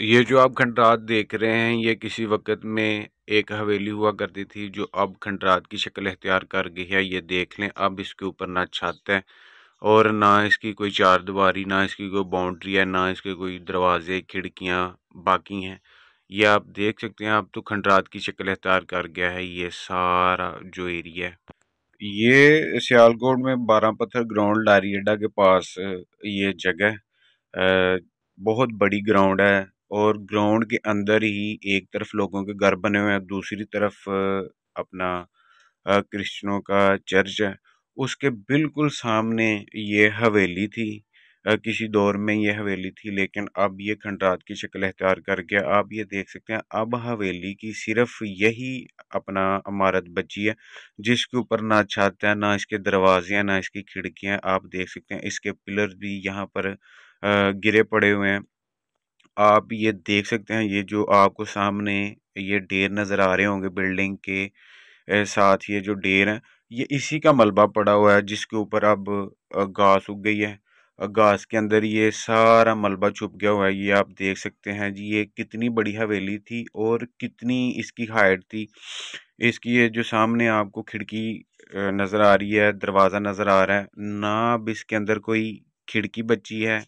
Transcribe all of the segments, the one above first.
ये जो आप खंडरात देख रहे हैं ये किसी वक्त में एक हवेली हुआ करती थी जो अब खंडरात की शक्ल अख्तियार कर गई है ये देख लें अब इसके ऊपर ना छत है और ना इसकी कोई चार दीवारी ना इसकी कोई बाउंड्री है ना इसके कोई दरवाजे खिड़कियाँ बाकी हैं ये आप देख सकते हैं अब तो खंडरात की शक्ल अख्तियार कर गया है ये सारा जो एरिया है ये सियालकोट में बारह पत्थर ग्राउंड लारी अड्डा के पास ये जगह बहुत बड़ी ग्राउंड है और ग्राउंड के अंदर ही एक तरफ लोगों के घर बने हुए हैं दूसरी तरफ अपना क्रिश्चनों का चर्च है उसके बिल्कुल सामने ये हवेली थी किसी दौर में ये हवेली थी लेकिन अब ये खंडरात की शक्ल अख्तियार करके आप ये देख सकते हैं अब हवेली की सिर्फ यही अपना इमारत बची है जिसके ऊपर ना छत है ना इसके दरवाजे हैं ना इसकी खिड़कियां आप देख सकते हैं इसके पिलर भी यहाँ पर गिरे पड़े हुए हैं आप ये देख सकते हैं ये जो आपको सामने ये डेर नज़र आ रहे होंगे बिल्डिंग के साथ ये जो डेर है ये इसी का मलबा पड़ा हुआ है जिसके ऊपर अब घास उग गई है घास के अंदर ये सारा मलबा छुप गया हुआ है ये आप देख सकते हैं जी ये कितनी बड़ी हवेली थी और कितनी इसकी हाइट थी इसकी ये जो सामने आपको खिड़की नज़र आ रही है दरवाज़ा नज़र आ रहा है ना अब इसके अंदर कोई खिड़की बची है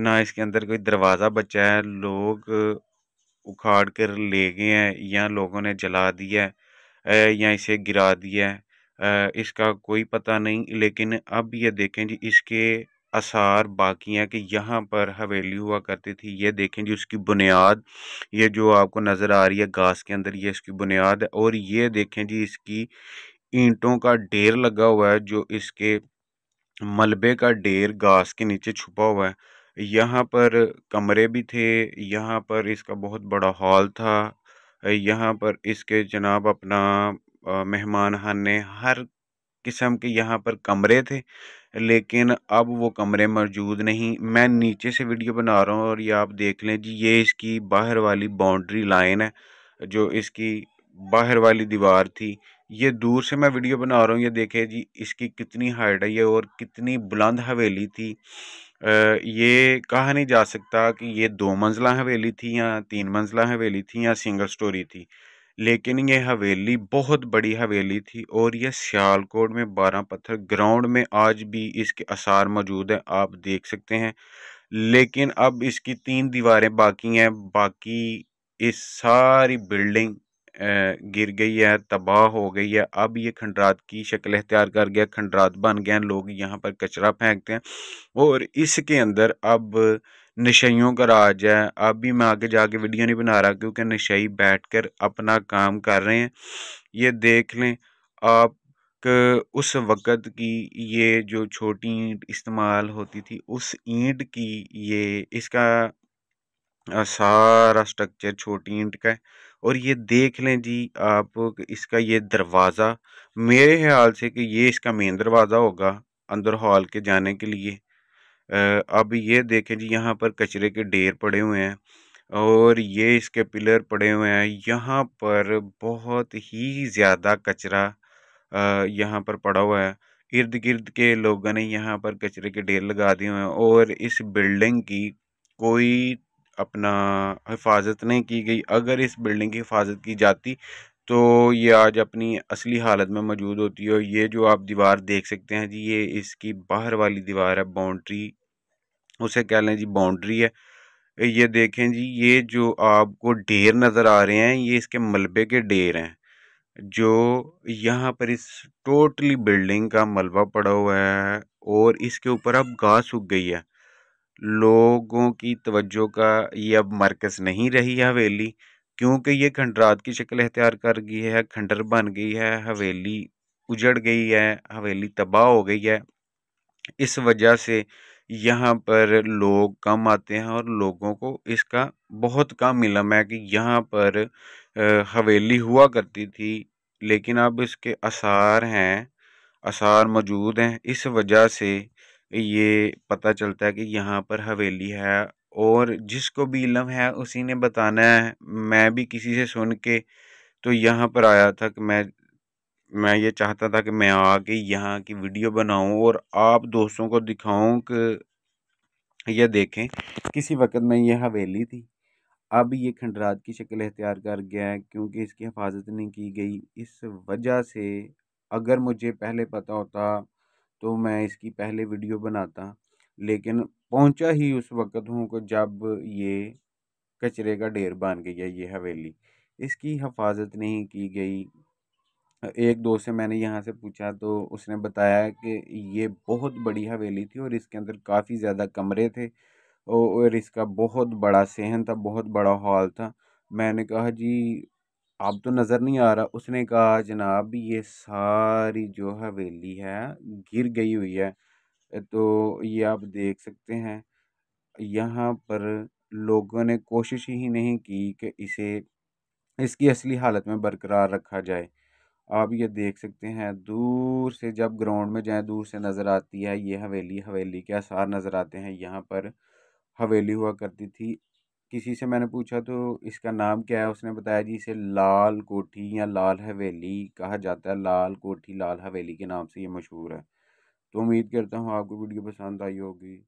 ना इसके अंदर कोई दरवाज़ा बचा है लोग उखाड़ कर ले गए हैं या लोगों ने जला दिया है या इसे गिरा दिया है इसका कोई पता नहीं लेकिन अब ये देखें जी इसके आसार बाकी हैं कि यहाँ पर हवेली हुआ करती थी ये देखें जी उसकी बुनियाद ये जो आपको नज़र आ रही है घास के अंदर ये इसकी बुनियाद है और ये देखें जी इसकी ईंटों का ढेर लगा हुआ है जो इसके मलबे का ढेर घास के नीचे छुपा हुआ है यहाँ पर कमरे भी थे यहाँ पर इसका बहुत बड़ा हॉल था यहाँ पर इसके जनाब अपना मेहमान हाने हर किस्म के यहाँ पर कमरे थे लेकिन अब वो कमरे मौजूद नहीं मैं नीचे से वीडियो बना रहा हूँ और ये आप देख लें जी ये इसकी बाहर वाली बाउंड्री लाइन है जो इसकी बाहर वाली दीवार थी ये दूर से मैं वीडियो बना रहा हूँ ये देखें जी इसकी कितनी हाइट है ये और कितनी बुलंद हवेली थी ये कहा नहीं जा सकता कि ये दो मंजिला हवेली थी या तीन मंजिला हवेली थी या सिंगल स्टोरी थी लेकिन ये हवेली बहुत बड़ी हवेली थी और यह सियालकोट में बारह पत्थर ग्राउंड में आज भी इसके आसार मौजूद हैं आप देख सकते हैं लेकिन अब इसकी तीन दीवारें बाकी हैं बाकी इस सारी बिल्डिंग गिर गई है तबाह हो गई है अब ये खंडरात की शक्ल अख्तियार कर गया खंडरात बन गए लोग यहाँ पर कचरा फेंकते हैं और इसके अंदर अब नशियों का राज है अब भी मैं आगे जाके वीडियो नहीं बना रहा क्योंकि नशई बैठकर अपना काम कर रहे हैं ये देख लें आप उस वक़्त की ये जो छोटी ईंट इस्तेमाल होती थी उस ईंट की ये इसका और सारा स्ट्रक्चर छोटी ईंट का है और ये देख लें जी आप इसका ये दरवाज़ा मेरे ख्याल से कि ये इसका मेन दरवाज़ा होगा अंदर हॉल के जाने के लिए अब ये देखें जी यहाँ पर कचरे के ढेर पड़े हुए हैं और ये इसके पिलर पड़े हुए हैं यहाँ पर बहुत ही ज़्यादा कचरा यहाँ पर पड़ा हुआ है इर्द गिर्द के लोगों ने यहाँ पर कचरे के ढेर लगा दिए हुए हैं और इस बिल्डिंग की कोई अपना हिफाजत नहीं की गई अगर इस बिल्डिंग की हिफाजत की जाती तो ये आज अपनी असली हालत में मौजूद होती है और ये जो आप दीवार देख सकते हैं जी ये इसकी बाहर वाली दीवार है बाउंड्री उसे कह लें जी बाउंड्री है ये देखें जी ये जो आपको ढेर नज़र आ रहे हैं ये इसके मलबे के ढेर हैं जो यहाँ पर इस टोटली बिल्डिंग का मलबा पड़ा हुआ है और इसके ऊपर अब घास उग गई है लोगों की तवज्जो का ये अब मरकज़ नहीं रही है हवेली क्योंकि ये खंडरात की शक्ल अख्तियार कर गई है खंडर बन गई है हवेली उजड़ गई है हवेली तबाह हो गई है इस वजह से यहाँ पर लोग कम आते हैं और लोगों को इसका बहुत कम इलम है कि यहाँ पर हवेली हुआ करती थी लेकिन अब इसके आसार हैं आसार मौजूद हैं इस वजह से ये पता चलता है कि यहाँ पर हवेली है और जिसको भी इलम है उसी ने बताना है मैं भी किसी से सुन के तो यहाँ पर आया था कि मैं मैं ये चाहता था कि मैं आके यहाँ की वीडियो बनाऊँ और आप दोस्तों को दिखाऊँ कि यह देखें किसी वक्त में ये हवेली थी अब ये खंडरात की शक्ल अख्तियार कर गया है क्योंकि इसकी हिफाजत नहीं की गई इस वजह से अगर मुझे पहले पता होता तो मैं इसकी पहले वीडियो बनाता लेकिन पहुंचा ही उस वक्त हूँ जब ये कचरे का ढेर बन गई है ये हवेली इसकी हफाजत नहीं की गई एक दो से मैंने यहाँ से पूछा तो उसने बताया कि ये बहुत बड़ी हवेली थी और इसके अंदर काफ़ी ज़्यादा कमरे थे और इसका बहुत बड़ा सहन था बहुत बड़ा हॉल था मैंने कहा जी अब तो नज़र नहीं आ रहा उसने कहा जनाब ये सारी जो हवेली है गिर गई हुई है तो ये आप देख सकते हैं यहाँ पर लोगों ने कोशिश ही नहीं की कि इसे इसकी असली हालत में बरकरार रखा जाए आप ये देख सकते हैं दूर से जब ग्राउंड में जाएं दूर से नज़र आती है ये हवेली हवेली के आसार नज़र आते हैं यहाँ पर हवेली हुआ करती थी किसी से मैंने पूछा तो इसका नाम क्या है उसने बताया जी इसे लाल कोठी या लाल हवेली कहा जाता है लाल कोठी लाल हवेली के नाम से ये मशहूर है तो उम्मीद करता हूँ आपको वीडियो पसंद आई होगी